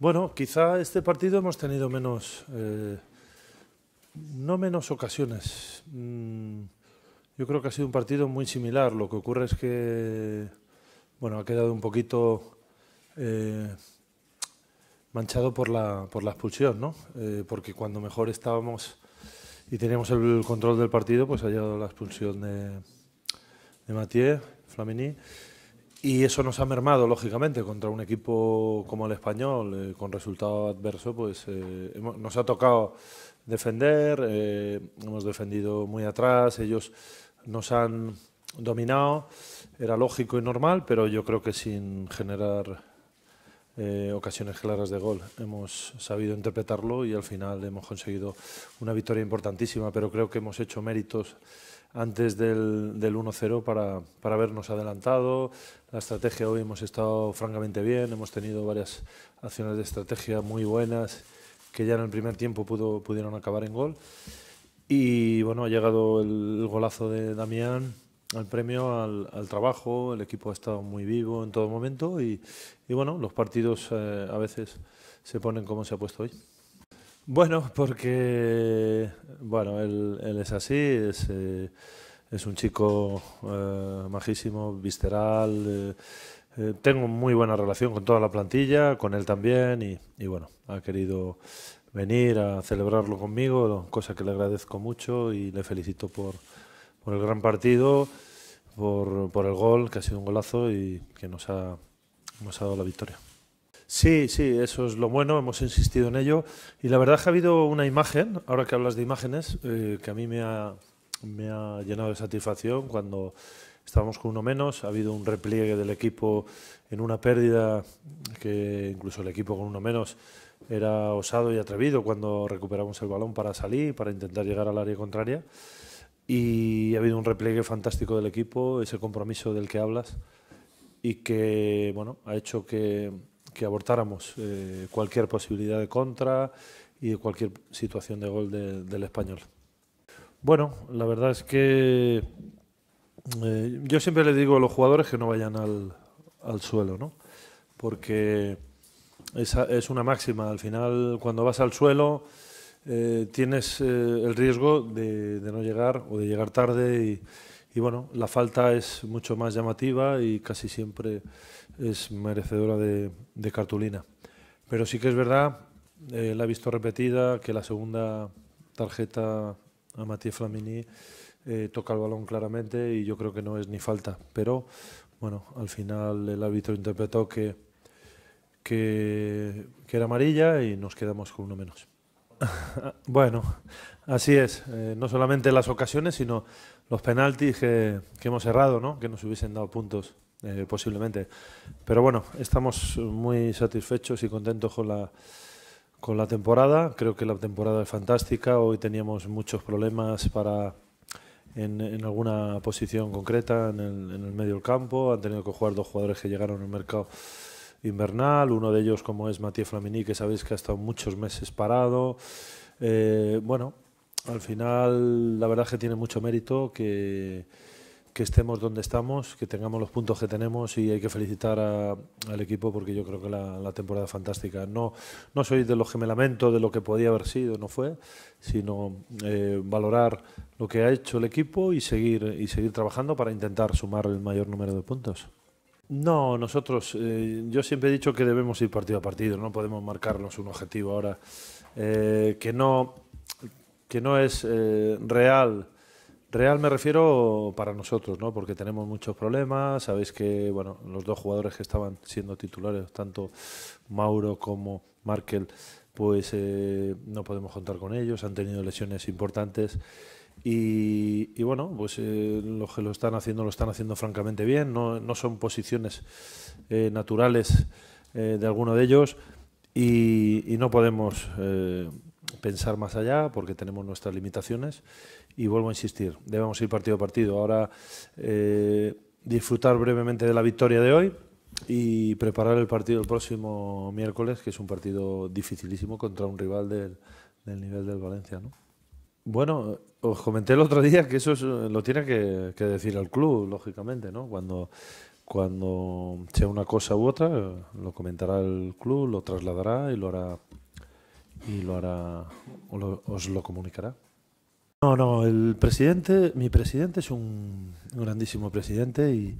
Bueno, quizá este partido hemos tenido menos, eh, no menos ocasiones. Mm, yo creo que ha sido un partido muy similar. Lo que ocurre es que, bueno, ha quedado un poquito eh, manchado por la, por expulsión, ¿no? Eh, porque cuando mejor estábamos y teníamos el control del partido, pues ha llegado la expulsión de, de Mathieu, Flamini. Y eso nos ha mermado, lógicamente, contra un equipo como el español, eh, con resultado adverso, pues eh, nos ha tocado defender, eh, hemos defendido muy atrás, ellos nos han dominado, era lógico y normal, pero yo creo que sin generar eh, ocasiones claras de gol. Hemos sabido interpretarlo y al final hemos conseguido una victoria importantísima, pero creo que hemos hecho méritos antes del, del 1-0 para, para habernos adelantado. La estrategia hoy hemos estado francamente bien, hemos tenido varias acciones de estrategia muy buenas que ya en el primer tiempo pudo, pudieron acabar en gol. Y bueno, ha llegado el, el golazo de Damián al premio al, trabajo, el equipo ha estado muy vivo en todo momento y, bueno, los partidos eh, a veces se ponen como se ha puesto hoy. Bueno, porque bueno, él, es así, es, eh, es un chico eh, majísimo, visceral. tengo muy buena relación con toda la plantilla, con él también y, y bueno, ha querido venir a celebrarlo conmigo, cosa que le agradezco mucho y le felicito por, por el gran partido, por, por, el gol, que ha sido un golazo y que nos ha, nos ha dado la victoria. Sí, sí, eso es lo bueno, hemos insistido en ello. Y la verdad que ha habido una imagen, ahora que hablas de imágenes, eh, que a mí me ha, me ha llenado de satisfacción cuando estábamos con uno menos, ha habido un repliegue del equipo en una pérdida que incluso el equipo con uno menos era osado y atrevido cuando recuperamos el balón para salir, para intentar llegar al área contraria y ha habido un repliegue fantástico del equipo, ese compromiso del que hablas y que bueno, ha hecho que, abortáramos eh, cualquier posibilidad de contra y cualquier situación de gol del español. Bueno, la verdad es que eh, yo siempre le digo a los jugadores que no vayan al, suelo, Porque es una máxima. Al final, cuando vas al suelo, eh, tienes eh, el riesgo de, no llegar o de llegar tarde y, bueno, la falta es mucho más llamativa y casi siempre es merecedora de, cartulina. Pero sí que es verdad, eh, la he visto repetida, que la segunda tarjeta a Matías Flamini toca el balón claramente y yo creo que no es ni falta. Pero bueno, al final el árbitro interpretó que era amarilla y nos quedamos con uno menos. Bueno, así es. Eh, no solamente las ocasiones, sino los penaltis que, hemos errado, ¿no? que nos hubiesen dado puntos eh, posiblemente. Pero bueno, estamos muy satisfechos y contentos con la, con la temporada. Creo que la temporada es fantástica. Hoy teníamos muchos problemas para en, alguna posición concreta en el, medio del campo. Han tenido que jugar dos jugadores que llegaron al mercado invernal, uno de ellos como es Mathieu Flamini, que sabéis que ha estado muchos meses parado. Eh, bueno, al final la verdad es que tiene mucho mérito que, estemos donde estamos, que tengamos los puntos que tenemos y hay que felicitar al equipo porque yo creo que la, temporada fantástica. No, no soy de los que me lamento de lo que podía haber sido, no fue, sino eh, valorar lo que ha hecho el equipo y seguir, y seguir trabajando para intentar sumar el mayor número de puntos. No, nosotros, eh, yo siempre he dicho que debemos ir partido a partido, no podemos marcarnos un objetivo ahora eh, que, no, que no es eh, real. Real me refiero para nosotros, ¿no? porque tenemos muchos problemas, sabéis que bueno, los dos jugadores que estaban siendo titulares, tanto Mauro como Markel, pues no podemos contar con ellos, han tenido lesiones importantes y, bueno, pues eh, los que lo están haciendo lo están haciendo francamente bien, no, son posiciones eh, naturales eh, de alguno de ellos y, no podemos pensar más allá porque tenemos nuestras limitaciones y vuelvo a insistir, debemos ir partido a partido. Ahora disfrutar brevemente de la victoria de hoy y preparar el partido el próximo miércoles, que es un partido dificilísimo contra un rival del, del nivel del Valencia. ¿no? Bueno, os comenté el otro día que eso eh, lo tiene que, decir el club, lógicamente, ¿no? Cuando, cuando sea una cosa u otra, lo comentará el club, lo trasladará y lo hará y lo hará o os lo comunicará. No, no, el presidente, mi presidente es un grandísimo presidente y,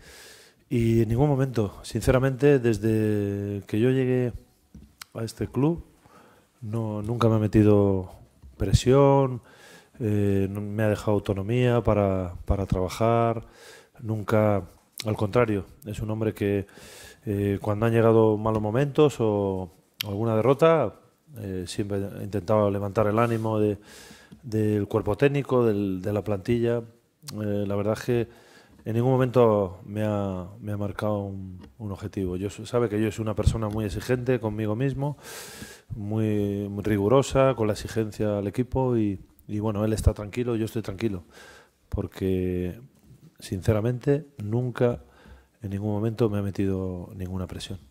y en ningún momento, sinceramente, desde que yo llegué a este club, no, nunca me ha metido presión, eh, me ha dejado autonomía para, trabajar, nunca, al contrario, es un hombre que eh, cuando han llegado malos momentos o alguna derrota, eh, siempre ha intentado levantar el ánimo del cuerpo técnico, de la plantilla. la verdad es que en ningún momento me ha, marcado un, objetivo. Yo sabe que yo soy una persona muy exigente conmigo mismo, muy, muy rigurosa con la exigencia al equipo y, y, bueno, él está tranquilo, yo estoy tranquilo, porque sinceramente nunca en ningún momento me ha metido ninguna presión.